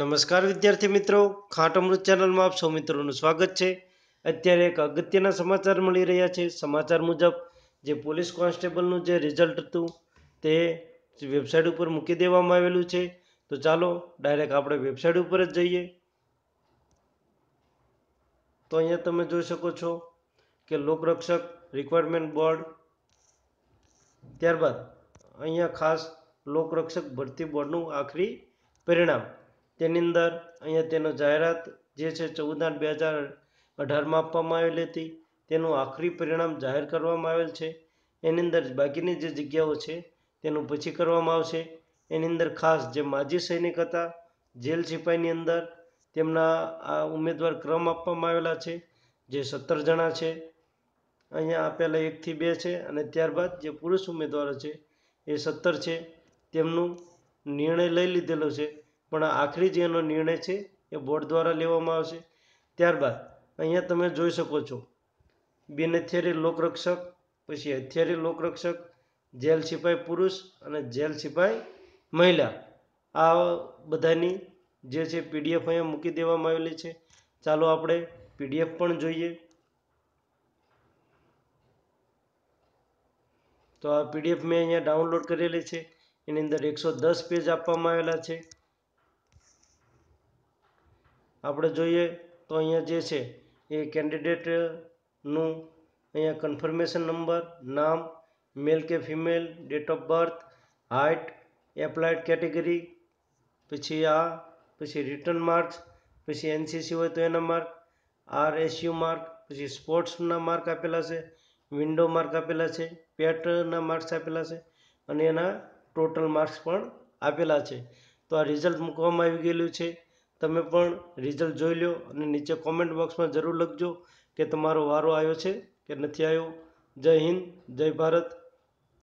નમસ્કાર વિદ્યાર્થી મિત્રો ખાટ અમૃત ચેનલમાં આપ સૌ મિત્રોનું સ્વાગત છે અત્યારે એક અગત્યના સમાચાર મળી રહ્યા છે સમાચાર મુજબ જે પોલીસ કોન્સ્ટેબલનું જે રિઝલ્ટ હતું તે વેબસાઇટ ઉપર મૂકી દેવામાં આવેલું છે તો ચાલો ડાયરેક્ટ આપણે વેબસાઇટ ઉપર જ જઈએ તો અહીંયા તમે જોઈ શકો છો કે લોકરક્ષક રિક્વાયરમેન્ટ બોર્ડ ત્યારબાદ અહીંયા ખાસ લોકરક્ષક ભરતી બોર્ડનું આખરી પરિણામ તેની અંદર અહીંયા તેનો જાહેરાત જે છે ચૌદ આઠ બે હજાર અઢારમાં આપવામાં આવેલી હતી તેનું આખરી પરિણામ જાહેર કરવામાં આવેલ છે એની અંદર બાકીની જે જગ્યાઓ છે તેનું પછી કરવામાં આવશે એની અંદર ખાસ જે માજી સૈનિક હતા જેલ સિપાહીની અંદર તેમના આ ઉમેદવાર ક્રમ આપવામાં આવેલા છે જે સત્તર જણા છે અહીંયા આપેલા એકથી બે છે અને ત્યારબાદ જે પુરુષ ઉમેદવારો છે એ સત્તર છે તેમનું નિર્ણય લઈ લીધેલો છે પણ આખરી જે એનો નિર્ણય છે એ બોર્ડ દ્વારા લેવામાં આવશે ત્યારબાદ અહીંયા તમે જોઈ શકો છો બિન અથિયારી લોકરક્ષક પછી હથિયારી લોકરક્ષક જેલ સિપાઈ પુરુષ અને જેલ સિપાઈ મહિલા આ બધાની જે છે પીડીએફ અહીંયા મૂકી દેવામાં આવેલી છે ચાલો આપણે પીડીએફ પણ જોઈએ તો આ પીડીએફ મેં અહીંયા ડાઉનલોડ કરેલી છે એની અંદર એકસો દસ પેજ આપવામાં આવેલા છે આપણે જોઈએ તો અહીંયા જે છે એ કેન્ડિડેટનું અહીંયા કન્ફર્મેશન નંબર નામ મેલ કે female date of birth height applied category પછી આ પછી રિટર્ન માર્ક્સ પછી એનસીસી હોય તો એના માર્ક આર એસયુ માર્ક પછી સ્પોર્ટ્સના માર્ક આપેલા છે વિન્ડો માર્ક આપેલા છે પેટના માર્ક્સ આપેલા છે અને એના ટોટલ માર્ક્સ પણ આપેલા છે તો આ રિઝલ્ટ મૂકવામાં આવી ગયેલું છે તમે પણ રિઝલ્ટ જોઈ લો અને નીચે કોમેન્ટ બોક્સમાં જરૂર લખજો કે તમારો વારો આવ્યો છે કે નથી આવ્યો જય હિન્દ જય ભારત